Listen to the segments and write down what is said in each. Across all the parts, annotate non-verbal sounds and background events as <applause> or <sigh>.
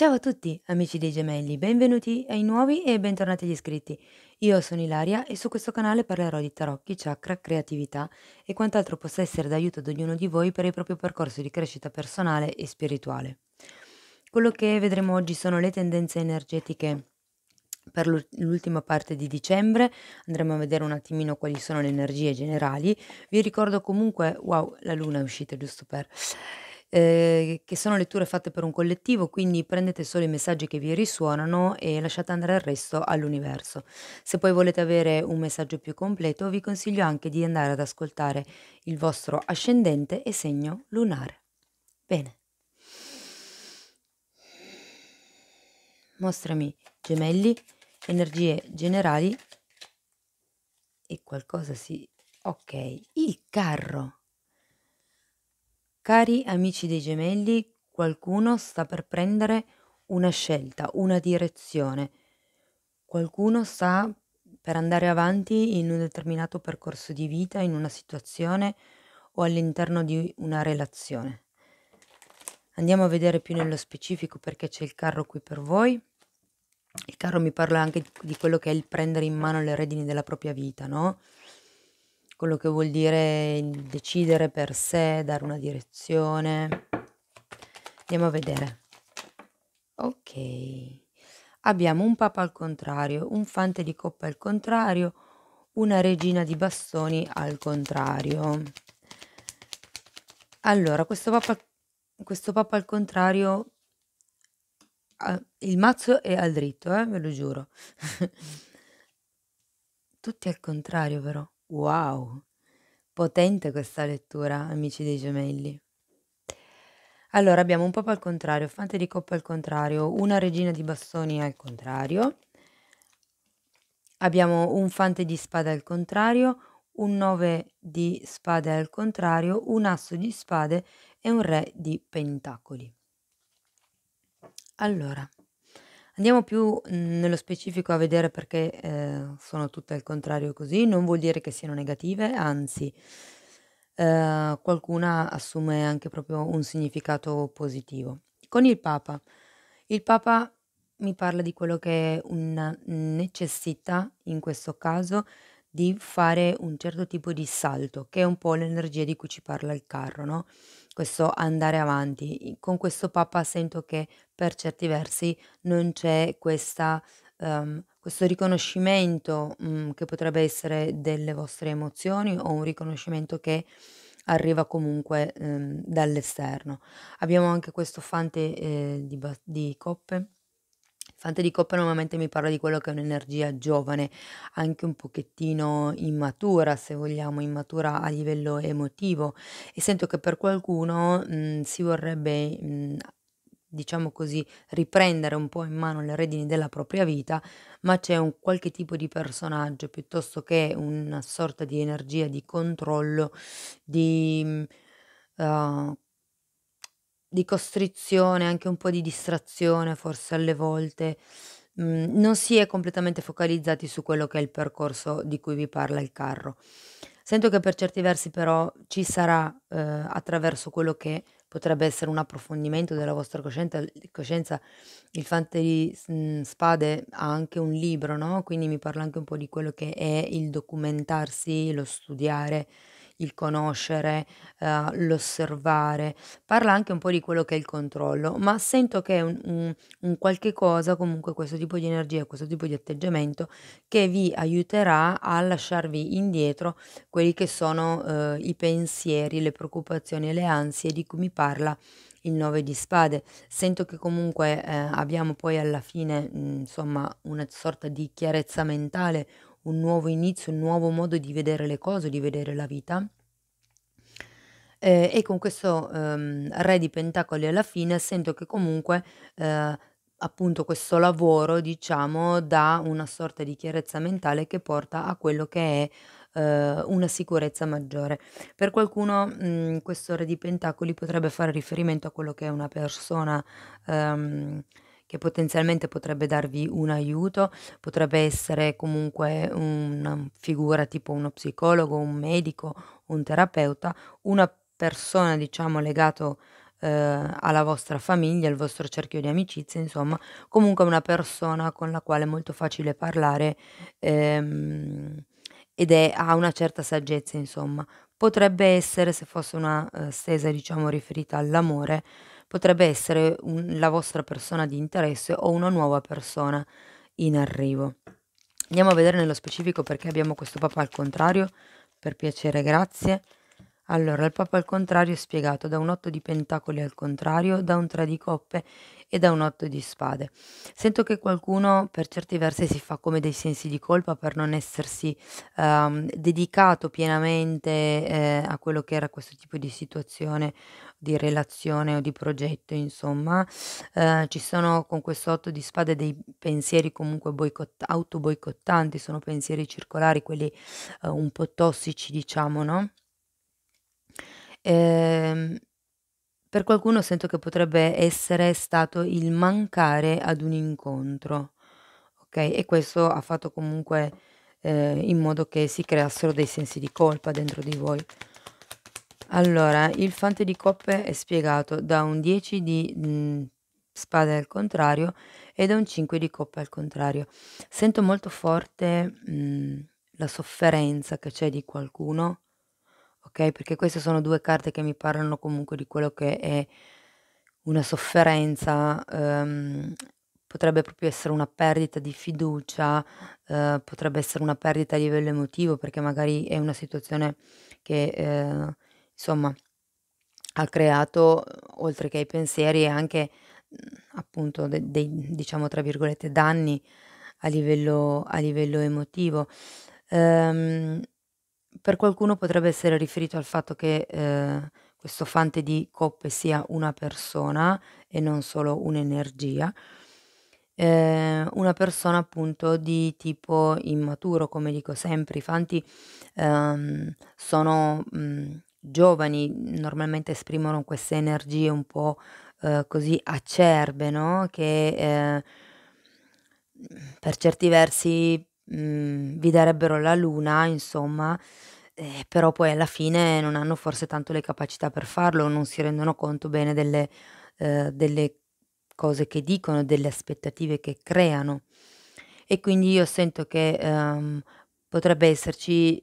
Ciao a tutti amici dei gemelli, benvenuti ai nuovi e bentornati agli iscritti. Io sono Ilaria e su questo canale parlerò di tarocchi, chakra, creatività e quant'altro possa essere d'aiuto ad ognuno di voi per il proprio percorso di crescita personale e spirituale. Quello che vedremo oggi sono le tendenze energetiche per l'ultima parte di dicembre andremo a vedere un attimino quali sono le energie generali vi ricordo comunque wow la luna è uscita giusto per ehm, che sono letture fatte per un collettivo, quindi prendete solo i messaggi che vi risuonano e lasciate andare il resto all'universo. Se poi volete avere un messaggio più completo, vi consiglio anche di andare ad ascoltare il vostro ascendente e segno lunare. Bene. Mostrami gemelli, energie generali e qualcosa si... Sì. Ok, il carro. Cari amici dei gemelli, qualcuno sta per prendere una scelta, una direzione. Qualcuno sta per andare avanti in un determinato percorso di vita, in una situazione o all'interno di una relazione. Andiamo a vedere più nello specifico perché c'è il carro qui per voi. Il carro mi parla anche di quello che è il prendere in mano le redini della propria vita, no? quello che vuol dire decidere per sé, dare una direzione. Andiamo a vedere. Ok. Abbiamo un papa al contrario, un fante di coppa al contrario, una regina di bastoni al contrario. Allora, questo papa, questo papa al contrario ah, il mazzo è al dritto, eh, ve lo giuro. <laughs> Tutti al contrario, però. Wow, potente questa lettura, amici dei gemelli. Allora abbiamo un papa al contrario, fante di coppa al contrario, una regina di bastoni al contrario, abbiamo un fante di spada al contrario, un Nove di spade al contrario, un asso di spade e un re di pentacoli. Allora, Andiamo più mhmm, nello specifico a vedere perché eh, sono tutte al contrario così, non vuol dire che siano negative, anzi eh, qualcuna assume anche proprio un significato positivo. Con il Papa, il Papa mi parla di quello che è una necessità in questo caso di fare un certo tipo di salto, che è un po' l'energia di cui ci parla il carro, no? questo andare avanti. Con questo Papa sento che per certi versi non c'è questa, um, questo riconoscimento um, che potrebbe essere delle vostre emozioni o un riconoscimento che arriva comunque um, dall'esterno. Abbiamo anche questo fante eh, di, di coppe Fante di Coppa normalmente mi parla di quello che è un'energia giovane, anche un pochettino immatura, se vogliamo, immatura a livello emotivo e sento che per qualcuno mh, mhmm, si vorrebbe mh, mhmm, diciamo così, riprendere un po' in mano le redini della propria vita, ma c'è un qualche tipo di personaggio piuttosto che una sorta di energia di controllo, di mhmm, uh, di costrizione, anche un po' di distrazione forse alle volte. Mhmm, non si è completamente focalizzati su quello che è il percorso di cui vi parla il carro. Sento che per certi versi però ci sarà, uhm, attraverso quello che potrebbe essere un approfondimento della vostra coscienta coscienza, il Fante di mm, Spade ha anche un libro, no, quindi mi parla anche un po' di quello che è il documentarsi, lo studiare il conoscere, eh, l'osservare, parla anche un po' di quello che è il controllo, ma sento che è un, un, un qualche cosa, comunque questo tipo di energia, questo tipo di atteggiamento che vi aiuterà a lasciarvi indietro quelli che sono eh, i pensieri, le preoccupazioni e le ansie di cui mi parla il 9 di spade. Sento che comunque eh, abbiamo poi alla fine, mh, mm, insomma, una sorta di chiarezza mentale, un nuovo inizio, un nuovo modo di vedere le cose, di vedere la vita. Eh, e con questo ehm, Re di Pentacoli alla fine sento che comunque eh, appunto questo lavoro diciamo dà una sorta di chiarezza mentale che porta a quello che è eh, una sicurezza maggiore. Per qualcuno mh, mm, questo re di pentacoli potrebbe fare riferimento a quello che è una persona um, che potenzialmente potrebbe darvi un aiuto, potrebbe essere comunque una figura tipo uno psicologo, un medico, un terapeuta, una persona diciamo legato eh, alla vostra famiglia, al vostro cerchio di amicizie, insomma, comunque una persona con la quale è molto facile parlare ehm, ed è, ha una certa saggezza, insomma. Potrebbe essere, se fosse una eh, stesa, diciamo, riferita all'amore, potrebbe essere un, la vostra persona di interesse o una nuova persona in arrivo. Andiamo a vedere nello specifico perché abbiamo questo papà al contrario. Per piacere, grazie. Allora, il Papa al contrario è spiegato da un otto di pentacoli al contrario, da un tre di coppe e da un otto di spade. Sento che qualcuno per certi versi si fa come dei sensi di colpa per non essersi ehm, dedicato pienamente eh, a quello che era questo tipo di situazione, di relazione o di progetto, insomma. Eh, ci sono con questo otto di spade dei pensieri comunque boicott- auto-boicottanti, sono pensieri circolari, quelli eh, un po' tossici, diciamo, no? Ehm, per qualcuno sento che potrebbe essere stato il mancare ad un incontro, ok? E questo ha fatto comunque eh, in modo che si creassero dei sensi di colpa dentro di voi. Allora, il fante di coppe è spiegato da un 10 di mh, mm, spade al contrario e da un 5 di coppe al contrario. Sento molto forte mh, mm, la sofferenza che c'è di qualcuno ok? Perché queste sono due carte che mi parlano comunque di quello che è una sofferenza, ehm, potrebbe proprio essere una perdita di fiducia, eh, potrebbe essere una perdita a livello emotivo, perché magari è una situazione che, eh, insomma, ha creato, oltre che ai pensieri, anche mm, appunto dei, de, diciamo, tra virgolette, danni a livello, a livello emotivo. Um, per qualcuno potrebbe essere riferito al fatto che eh, questo fante di coppe sia una persona e non solo un'energia, eh, una persona appunto di tipo immaturo, come dico sempre, i fanti ehm, sono mh, mm, giovani, normalmente esprimono queste energie un po' eh, così acerbe, no? che eh, per certi versi mm, vi darebbero la luna, insomma, eh, però poi alla fine non hanno forse tanto le capacità per farlo, non si rendono conto bene delle, eh, delle cose che dicono, delle aspettative che creano. E quindi io sento che ehm, potrebbe esserci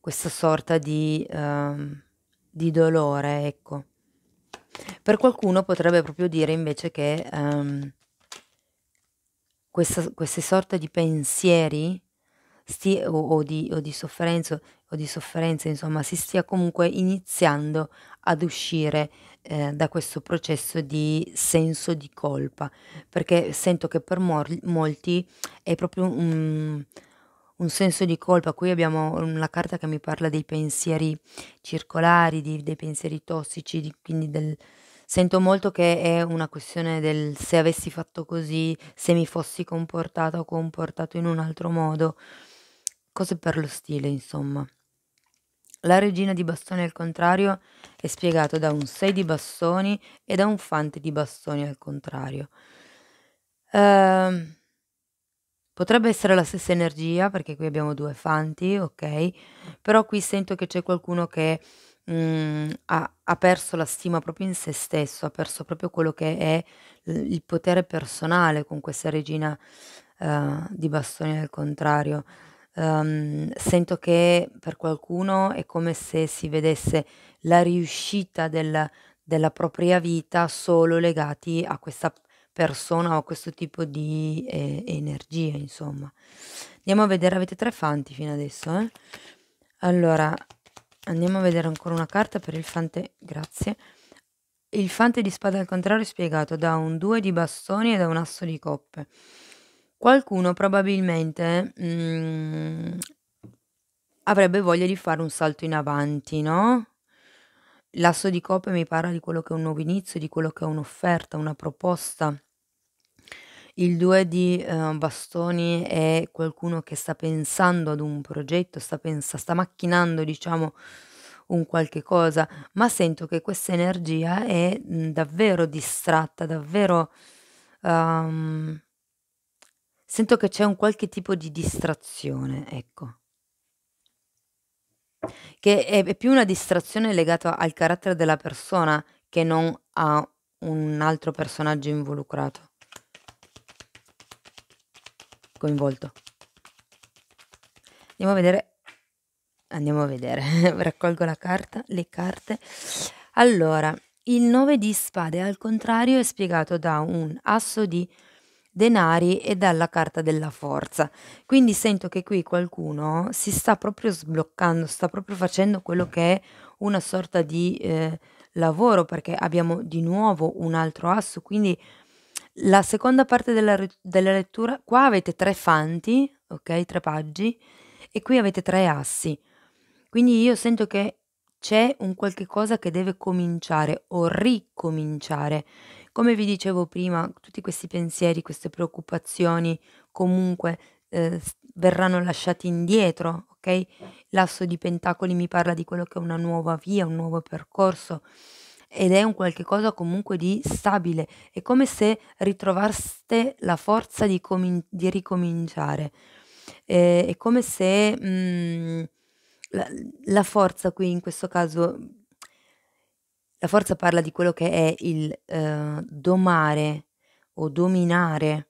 questa sorta di, ehm, di, dolore, ecco. Per qualcuno potrebbe proprio dire invece che ehm, questa, queste sorte di pensieri sti, o, o, di, o, di sofferenza, o di sofferenza, insomma, si stia comunque iniziando ad uscire eh, da questo processo di senso di colpa, perché sento che per mol- molti è proprio un, un, senso di colpa. Qui abbiamo una carta che mi parla dei pensieri circolari, di, dei pensieri tossici, di, quindi del, Sento molto che è una questione del se avessi fatto così, se mi fossi comportata o comportato in un altro modo, cose per lo stile, insomma. La regina di bastoni al contrario è spiegato da un 6 di bastoni e da un fante di bastoni al contrario. Ehm, potrebbe essere la stessa energia perché qui abbiamo due fanti, ok? Però qui sento che c'è qualcuno che mhmm, ha ha perso la stima proprio in se stesso, ha perso proprio quello che è l il potere personale con questa regina, uhm, di bastoni al contrario. Uhm, sento che per qualcuno è come se si vedesse la riuscita del della propria vita solo legati a questa persona o a questo tipo di, ehm, energie insomma. Andiamo a vedere, avete tre fanti fino adesso, eh. Allora Andiamo a vedere ancora una carta per il fante, grazie. Il fante di spada al contrario è spiegato da un 2 di bastoni e da un asso di coppe. Qualcuno probabilmente mm, avrebbe voglia di fare un salto in avanti, no? L'asso di coppe mi parla di quello che è un nuovo inizio, di quello che è un'offerta, una proposta il due di, ehm, bastoni è qualcuno che sta pensando ad un progetto, sta pensa sta macchinando diciamo un qualche cosa, ma sento che questa energia è, mhmm, davvero distratta, davvero, uhm, sento che c'è un qualche tipo di distrazione, ecco. Che è è più una distrazione legata al carattere della persona, che non a un altro personaggio involucrato coinvolto. Andiamo a vedere. Andiamo a vedere. <laughs> Raccolgo la carta, le carte. Allora, il 9 di spade al contrario è spiegato da un asso di denari e dalla carta della forza. Quindi sento che qui qualcuno si sta proprio sbloccando, sta proprio facendo quello che è una sorta di eh, lavoro perché abbiamo di nuovo un altro asso, quindi la seconda parte della, della, lettura, qua avete tre fanti, ok, tre paggi, e qui avete tre assi. Quindi io sento che c'è un qualche cosa che deve cominciare o ricominciare. Come vi dicevo prima, tutti questi pensieri, queste preoccupazioni comunque eh, verranno lasciati indietro, ok? L'asso di pentacoli mi parla di quello che è una nuova via, un nuovo percorso ed è un qualche cosa comunque di stabile, è come se ritrovaste la forza di, comin- di ricominciare, eh, è come se mh, mm, la, la forza qui in questo caso, la forza parla di quello che è il eh, domare o dominare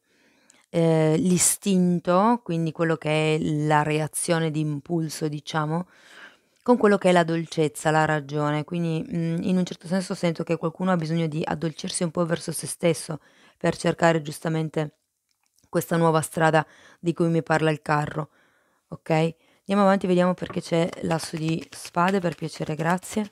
eh, l'istinto, quindi quello che è la reazione di impulso, diciamo, con quello che è la dolcezza, la ragione. Quindi mh, mm, in un certo senso sento che qualcuno ha bisogno di addolcirsi un po' verso se stesso per cercare giustamente questa nuova strada di cui mi parla il carro. Ok? Andiamo avanti, vediamo perché c'è l'asso di spade, per piacere, grazie.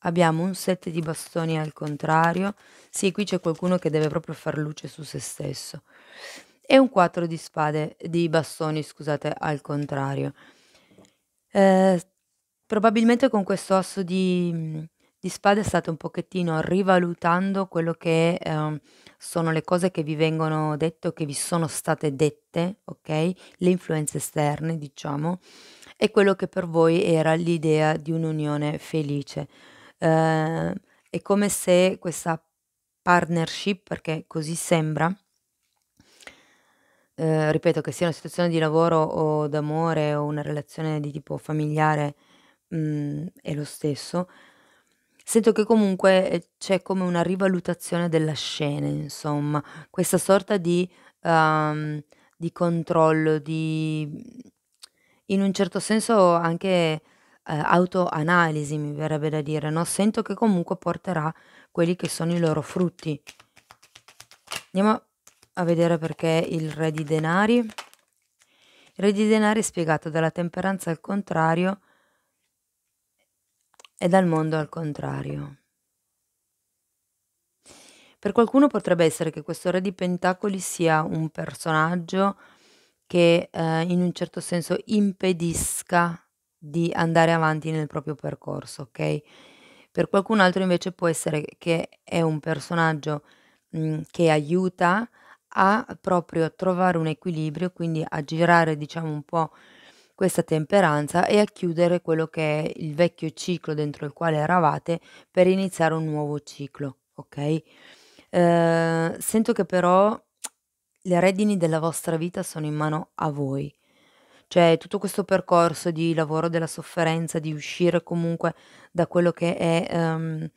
Abbiamo un set di bastoni al contrario. Sì, qui c'è qualcuno che deve proprio far luce su se stesso e un 4 di spade, di bastoni, scusate, al contrario. Eh, probabilmente con questo asso di, di spade state un pochettino rivalutando quello che eh, sono le cose che vi vengono dette o che vi sono state dette, ok? Le influenze esterne, diciamo, e quello che per voi era l'idea di un'unione felice. Eh, è come se questa partnership, perché così sembra, eh, ripeto, che sia una situazione di lavoro o d'amore o una relazione di tipo familiare, mhmm, è lo stesso. Sento che comunque, eh, c'è come una rivalutazione della scena insomma, questa sorta di uhm, di controllo, di in un certo senso anche, ehm, autoanalisi mi verrebbe da dire, no, sento che comunque porterà quelli che sono i loro frutti. Andiamo a vedere perché il re di denari. Il re di denari è spiegato dalla temperanza al contrario e dal mondo al contrario. Per qualcuno potrebbe essere che questo re di pentacoli sia un personaggio che eh, in un certo senso impedisca di andare avanti nel proprio percorso, ok? Per qualcun altro invece può essere che è un personaggio mh, che aiuta, a proprio trovare un equilibrio, quindi a girare diciamo un po' questa temperanza e a chiudere quello che è il vecchio ciclo dentro il quale eravate per iniziare un nuovo ciclo, ok? Eh, sento che però le redini della vostra vita sono in mano a voi. Cioè tutto questo percorso di lavoro della sofferenza, di uscire comunque da quello che è ehm,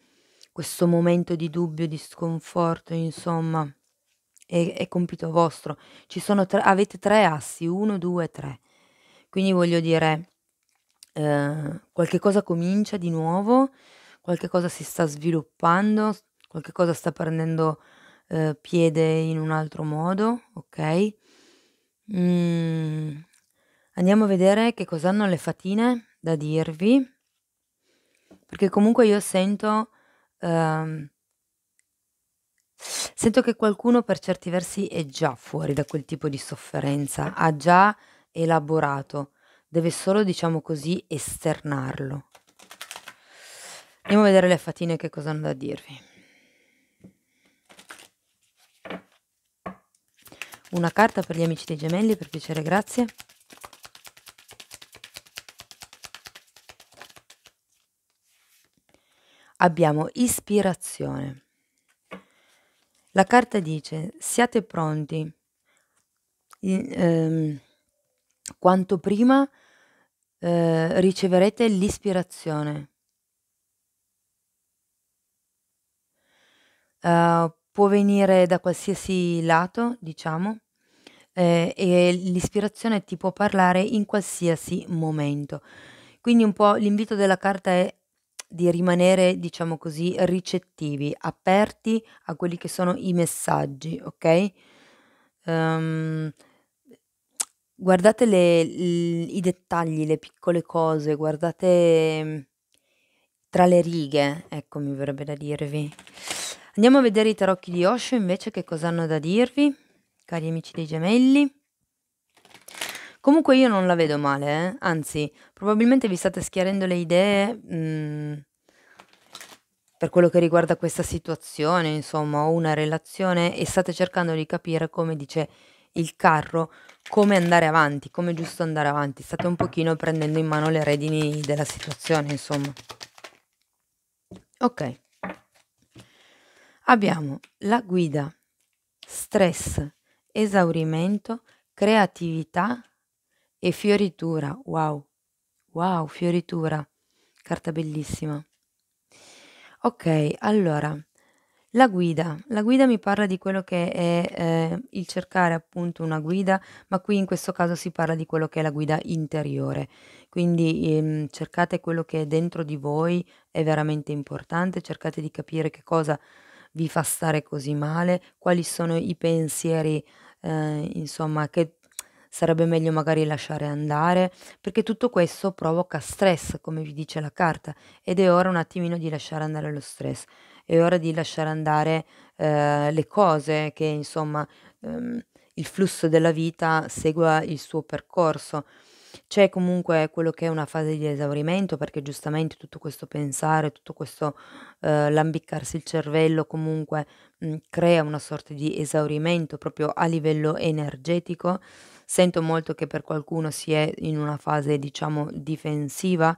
questo momento di dubbio, di sconforto, insomma, è, è compito vostro. Ci sono tre, avete tre assi, uno, due, tre. Quindi voglio dire, eh, qualche cosa comincia di nuovo, qualche cosa si sta sviluppando, qualche cosa sta prendendo eh, piede in un altro modo, ok? Mm, andiamo a vedere che cosa hanno le fatine da dirvi, perché comunque io sento... Ehm, Sento che qualcuno per certi versi è già fuori da quel tipo di sofferenza, eh. ha già elaborato, deve solo, diciamo così, esternarlo. Andiamo a vedere le fatine che cosa hanno da dirvi. Una carta per gli amici dei gemelli, per piacere, grazie. Abbiamo ispirazione la carta dice siate pronti ehm, quanto prima eh, riceverete l'ispirazione. Uh, può venire da qualsiasi lato, diciamo, eh, e l'ispirazione ti può parlare in qualsiasi momento. Quindi un po' l'invito della carta è di rimanere, diciamo così, ricettivi, aperti a quelli che sono i messaggi, ok? Um, guardate le, i dettagli, le piccole cose, guardate mm, tra le righe, ecco mi verrebbe da dirvi. Andiamo a vedere i tarocchi di Osho invece che cosa hanno da dirvi, cari amici dei gemelli. Comunque io non la vedo male, eh? anzi, probabilmente vi state schiarendo le idee mh, mm, per quello che riguarda questa situazione, insomma, o una relazione e state cercando di capire come dice il carro, come andare avanti, come giusto andare avanti. State un pochino prendendo in mano le redini della situazione, insomma. Ok. Abbiamo la guida, stress, esaurimento, creatività, e fioritura, wow, wow, fioritura, carta bellissima. Ok, allora, la guida. La guida mi parla di quello che è eh, il cercare appunto una guida, ma qui in questo caso si parla di quello che è la guida interiore. Quindi ehm, cercate quello che è dentro di voi, è veramente importante, cercate di capire che cosa vi fa stare così male, quali sono i pensieri, eh, insomma, che sarebbe meglio magari lasciare andare, perché tutto questo provoca stress, come vi dice la carta, ed è ora un attimino di lasciare andare lo stress, è ora di lasciare andare eh, le cose che insomma ehm, il flusso della vita segua il suo percorso. C'è comunque quello che è una fase di esaurimento, perché giustamente tutto questo pensare, tutto questo eh, lambiccarsi il cervello comunque mh, mm, crea una sorta di esaurimento proprio a livello energetico sento molto che per qualcuno si è in una fase, diciamo, difensiva,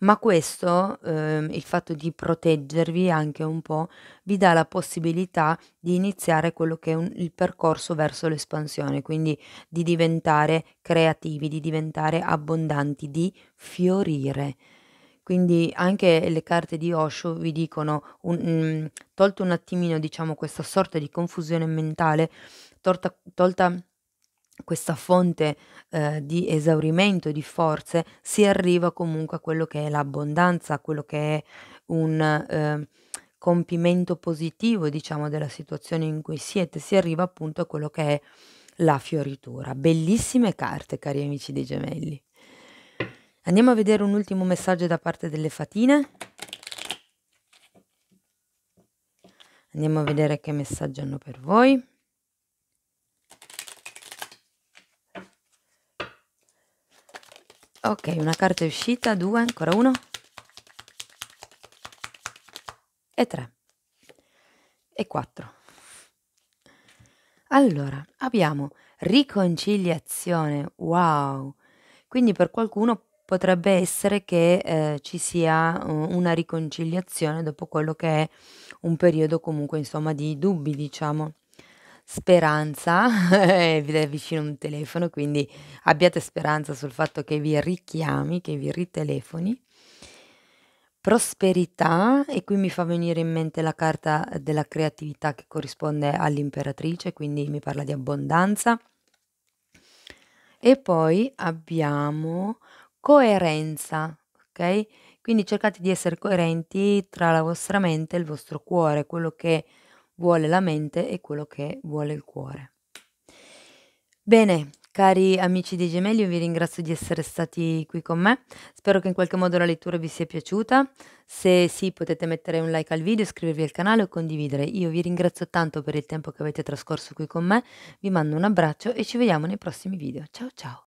ma questo, ehm, il fatto di proteggervi anche un po', vi dà la possibilità di iniziare quello che è un, il percorso verso l'espansione, quindi di diventare creativi, di diventare abbondanti, di fiorire. Quindi anche le carte di Osho vi dicono, un, mh, mm, tolto un attimino diciamo questa sorta di confusione mentale, tolta, tolta questa fonte eh, di esaurimento di forze, si arriva comunque a quello che è l'abbondanza, a quello che è un eh, compimento positivo, diciamo, della situazione in cui siete, si arriva appunto a quello che è la fioritura. Bellissime carte, cari amici dei gemelli. Andiamo a vedere un ultimo messaggio da parte delle fatine. Andiamo a vedere che messaggio hanno per voi. Ok, una carta è uscita, due, ancora uno. E tre. E quattro. Allora, abbiamo riconciliazione. Wow. Quindi per qualcuno potrebbe essere che eh, ci sia una riconciliazione dopo quello che è un periodo comunque insomma di dubbi, diciamo speranza, <laughs> vi è vicino un telefono, quindi abbiate speranza sul fatto che vi richiami, che vi ritelefoni. Prosperità, e qui mi fa venire in mente la carta della creatività che corrisponde all'imperatrice, quindi mi parla di abbondanza. E poi abbiamo coerenza, ok? Quindi cercate di essere coerenti tra la vostra mente e il vostro cuore, quello che vuole la mente e quello che vuole il cuore. Bene, Cari amici di Gemelli, io vi ringrazio di essere stati qui con me. Spero che in qualche modo la lettura vi sia piaciuta. Se sì, potete mettere un like al video, iscrivervi al canale o condividere. Io vi ringrazio tanto per il tempo che avete trascorso qui con me. Vi mando un abbraccio e ci vediamo nei prossimi video. Ciao ciao!